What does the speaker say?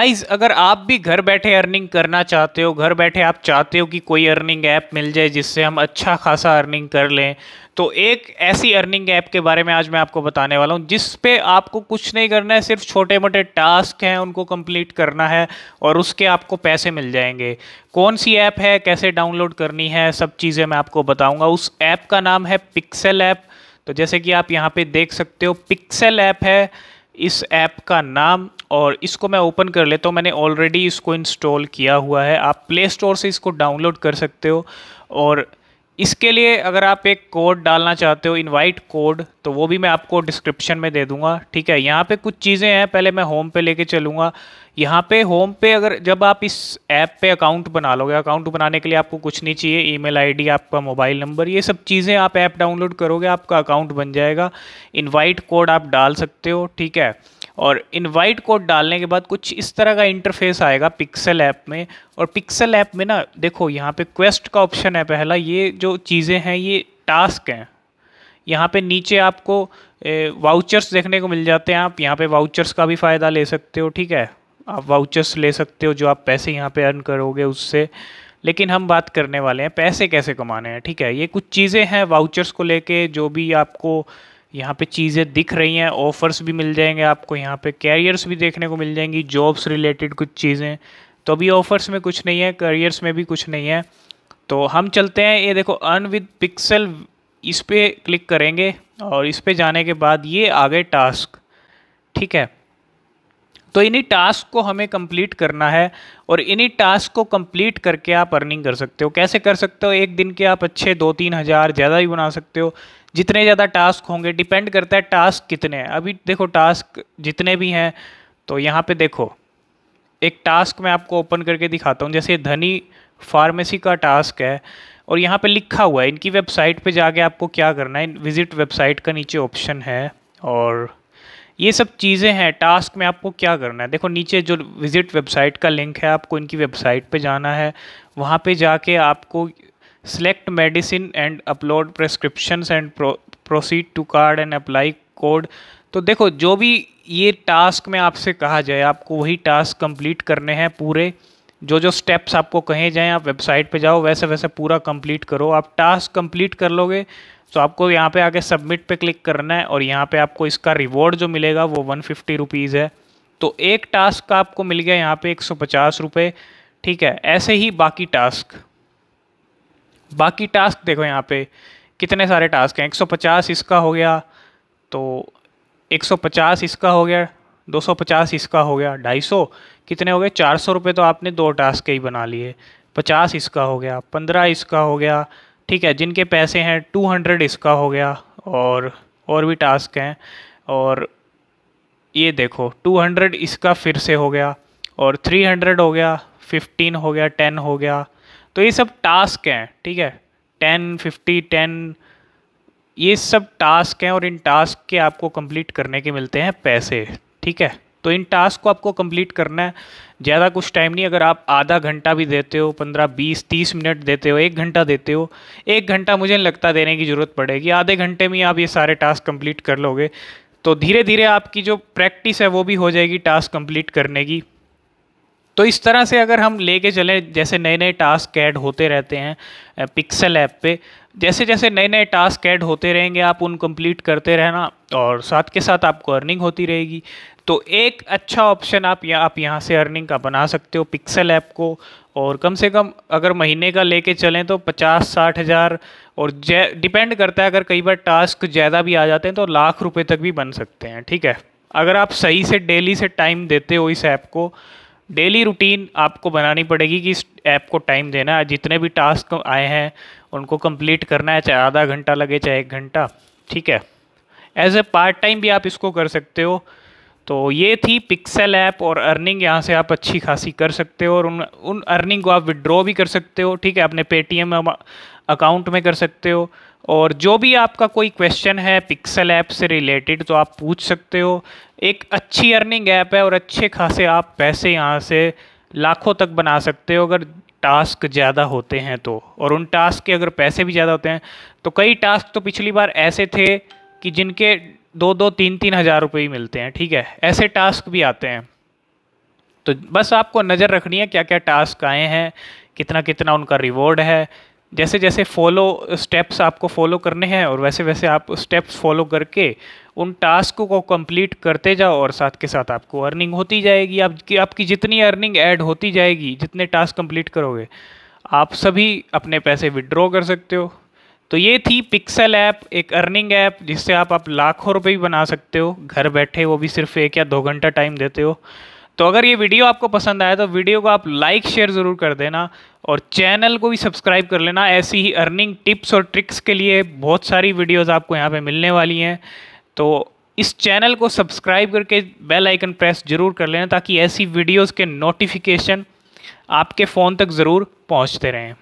guys अगर आप भी घर बैठे अर्निंग करना चाहते हो घर बैठे आप चाहते हो कि कोई अर्निंग ऐप मिल जाए जिससे हम अच्छा खासा अर्निंग कर लें तो एक ऐसी अर्निंग ऐप के बारे में आज मैं आपको बताने वाला हूँ जिस पे आपको कुछ नहीं करना है सिर्फ छोटे मोटे टास्क हैं उनको कंप्लीट करना है और उसके आपको पैसे मिल जाएंगे कौन सी ऐप है कैसे डाउनलोड करनी है सब चीज़ें मैं आपको बताऊँगा उस ऐप का नाम है पिक्सल ऐप तो जैसे कि आप यहाँ पर देख सकते हो पिक्सल ऐप है इस ऐप का नाम और इसको मैं ओपन कर लेता हूँ मैंने ऑलरेडी इसको इंस्टॉल किया हुआ है आप प्ले स्टोर से इसको डाउनलोड कर सकते हो और इसके लिए अगर आप एक कोड डालना चाहते हो इनवाइट कोड तो वो भी मैं आपको डिस्क्रिप्शन में दे दूंगा ठीक है यहाँ पे कुछ चीज़ें हैं पहले मैं होम पे लेके चलूँगा यहाँ पे होम पे अगर जब आप इस ऐप पे अकाउंट बना लोगे अकाउंट बनाने के लिए आपको कुछ नहीं चाहिए ईमेल आईडी आपका मोबाइल नंबर ये सब चीज़ें आप ऐप डाउनलोड करोगे आपका अकाउंट बन जाएगा इन्वाइट कोड आप डाल सकते हो ठीक है और इनवाइट कोड डालने के बाद कुछ इस तरह का इंटरफेस आएगा पिक्सल ऐप में और पिक्सल ऐप में ना देखो यहाँ पे क्वेस्ट का ऑप्शन है पहला ये जो चीज़ें हैं ये टास्क हैं यहाँ पे नीचे आपको वाउचर्स देखने को मिल जाते हैं आप यहाँ पे वाउचर्स का भी फ़ायदा ले सकते हो ठीक है आप वाउचर्स ले सकते हो जो आप पैसे यहाँ पे अर्न करोगे उससे लेकिन हम बात करने वाले हैं पैसे कैसे कमाने हैं ठीक है ये कुछ चीज़ें हैं वाउचर्स को लेके जो भी आपको यहाँ पे चीज़ें दिख रही हैं ऑफ़र्स भी मिल जाएंगे आपको यहाँ पे कैरियर्स भी देखने को मिल जाएंगी जॉब्स रिलेटेड कुछ चीज़ें तो अभी ऑफ़र्स में कुछ नहीं है करियर्स में भी कुछ नहीं है तो हम चलते हैं ये देखो अर्न विद पिक्सल इस पर क्लिक करेंगे और इस पर जाने के बाद ये आ गए टास्क ठीक है तो इन्हीं टास्क को हमें कंप्लीट करना है और इन्हीं टास्क को कंप्लीट करके आप अर्निंग कर सकते हो कैसे कर सकते हो एक दिन के आप अच्छे दो तीन हज़ार ज़्यादा ही बना सकते हो जितने ज़्यादा टास्क होंगे डिपेंड करता है टास्क कितने हैं अभी देखो टास्क जितने भी हैं तो यहाँ पे देखो एक टास्क मैं आपको ओपन करके दिखाता हूँ जैसे धनी फार्मेसी का टास्क है और यहाँ पे लिखा हुआ है इनकी वेबसाइट पे जाके आपको क्या करना है विज़िट वेबसाइट का नीचे ऑप्शन है और ये सब चीज़ें हैं टास्क में आपको क्या करना है देखो नीचे जो विज़िट वेबसाइट का लिंक है आपको इनकी वेबसाइट पे जाना है वहाँ पे जाके आपको select medicine and upload prescriptions and proceed to card and apply code तो देखो जो भी ये टास्क में आपसे कहा जाए आपको वही टास्क कंप्लीट करने हैं पूरे जो जो स्टेप्स आपको कहे जाएँ आप वेबसाइट पे जाओ वैसे वैसे पूरा कंप्लीट करो आप टास्क कंप्लीट कर लोगे तो आपको यहाँ पे आके सबमिट पे क्लिक करना है और यहाँ पे आपको इसका रिवॉर्ड जो मिलेगा वो वन फिफ्टी रुपीज़ है तो एक टास्क का आपको मिल गया यहाँ पे एक सौ पचास रुपये ठीक है ऐसे ही बाकी टास्क बाकी टास्क देखो यहाँ पे कितने सारे टास्क हैं 150 इसका हो गया तो 150 इसका हो गया 250 इसका हो गया 250 कितने हो गए चार सौ रुपये तो आपने दो टास्क ही बना लिए 50 इसका हो गया 15 इसका हो गया ठीक है जिनके पैसे हैं 200 इसका हो गया और और भी टास्क हैं और ये देखो 200 इसका फिर से हो गया और 300 हो गया 15 हो गया 10 हो गया तो ये सब टास्क हैं ठीक है टेन फिफ्टी टेन ये सब टास्क हैं और इन टास्क के आपको कंप्लीट करने के मिलते हैं पैसे ठीक है तो इन टास्क को आपको कंप्लीट करना है ज़्यादा कुछ टाइम नहीं अगर आप आधा घंटा भी देते हो पंद्रह बीस तीस मिनट देते हो एक घंटा देते हो एक घंटा मुझे लगता देने की ज़रूरत पड़ेगी आधे घंटे में आप ये सारे टास्क कंप्लीट कर लोगे तो धीरे धीरे आपकी जो प्रैक्टिस है वो भी हो जाएगी टास्क कंप्लीट करने की तो इस तरह से अगर हम लेके चले जैसे नए नए टास्क ऐड होते रहते हैं पिक्सल ऐप पे जैसे जैसे नए नए टास्क ऐड होते रहेंगे आप उन कंप्लीट करते रहना और साथ के साथ आपको अर्निंग होती रहेगी तो एक अच्छा ऑप्शन आप यहाँ आप यहाँ से अर्निंग का बना सकते हो पिक्सल ऐप को और कम से कम अगर महीने का लेके चलें तो पचास साठ हज़ार और डिपेंड करता है अगर कई बार टास्क ज़्यादा भी आ जाते हैं तो लाख रुपये तक भी बन सकते हैं ठीक है अगर आप सही से डेली से टाइम देते हो इस ऐप को डेली रूटीन आपको बनानी पड़ेगी कि इस ऐप को टाइम देना है जितने भी टास्क आए हैं उनको कंप्लीट करना है चाहे आधा घंटा लगे चाहे एक घंटा ठीक है एज ए पार्ट टाइम भी आप इसको कर सकते हो तो ये थी पिक्सल ऐप और अर्निंग यहाँ से आप अच्छी खासी कर सकते हो और उन उन अर्निंग को आप विड्रॉ भी कर सकते हो ठीक है अपने पेटीएम अकाउंट में कर सकते हो और जो भी आपका कोई क्वेश्चन है पिक्सल ऐप से रिलेटेड तो आप पूछ सकते हो एक अच्छी अर्निंग ऐप है और अच्छे खासे आप पैसे यहाँ से लाखों तक बना सकते हो अगर टास्क ज़्यादा होते हैं तो और उन टास्क के अगर पैसे भी ज़्यादा होते हैं तो कई टास्क तो पिछली बार ऐसे थे कि जिनके दो दो तीन तीन हज़ार रुपये ही मिलते हैं ठीक है ऐसे टास्क भी आते हैं तो बस आपको नज़र रखनी है क्या क्या टास्क आए हैं कितना कितना उनका रिवॉर्ड है जैसे जैसे फॉलो स्टेप्स आपको फॉलो करने हैं और वैसे वैसे आप स्टेप्स फॉलो करके उन टास्क को कंप्लीट करते जाओ और साथ के साथ आपको अर्निंग होती जाएगी आपकी आपकी जितनी अर्निंग ऐड होती जाएगी जितने टास्क कंप्लीट करोगे आप सभी अपने पैसे विड्रॉ कर सकते हो तो ये थी पिक्सल ऐप एक अर्निंग ऐप जिससे आप आप लाखों रुपए भी बना सकते हो घर बैठे वो भी सिर्फ एक या दो घंटा टाइम देते हो तो अगर ये वीडियो आपको पसंद आया तो वीडियो को आप लाइक शेयर ज़रूर कर देना और चैनल को भी सब्सक्राइब कर लेना ऐसी ही अर्निंग टिप्स और ट्रिक्स के लिए बहुत सारी वीडियोज़ आपको यहाँ पर मिलने वाली हैं तो इस चैनल को सब्सक्राइब करके बेल आइकन प्रेस जरूर कर लेना ताकि ऐसी वीडियोज़ के नोटिफिकेशन आपके फ़ोन तक ज़रूर पहुँचते रहें